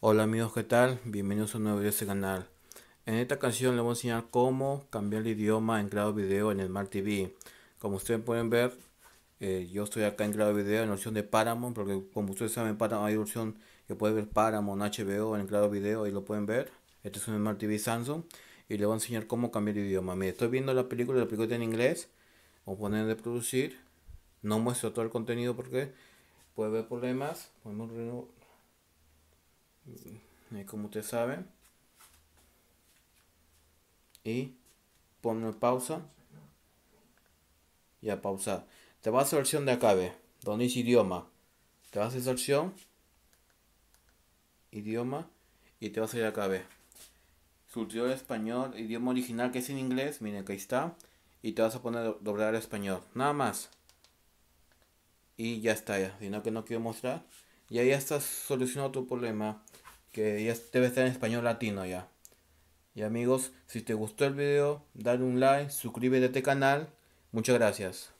Hola amigos, ¿qué tal? Bienvenidos a un nuevo video de este canal. En esta canción les voy a enseñar cómo cambiar el idioma en grado video en el Smart TV. Como ustedes pueden ver, eh, yo estoy acá en grado video en la opción de Paramount, porque como ustedes saben, Paramount, hay opción que puede ver Paramount, HBO en el grado video y lo pueden ver. Este es un Smart TV Samsung y les voy a enseñar cómo cambiar el idioma. Me estoy viendo la película, la película en inglés. Vamos a poner de producir. No muestro todo el contenido porque puede haber problemas. Eh, como usted sabe Y ponme pausa. Y a pausar. Te vas a la opción de acá, ¿ve? Donde dice idioma. Te vas a esa opción. Idioma. Y te vas a ir acá, ¿ve? español, idioma original que es en inglés. Miren, que está. Y te vas a poner doblar español. Nada más. Y ya está, ya. sino que no quiero mostrar. Y ahí ya estás solucionado tu problema que ya debe estar en español latino ya. Y amigos, si te gustó el video, dale un like, suscríbete a este canal. Muchas gracias.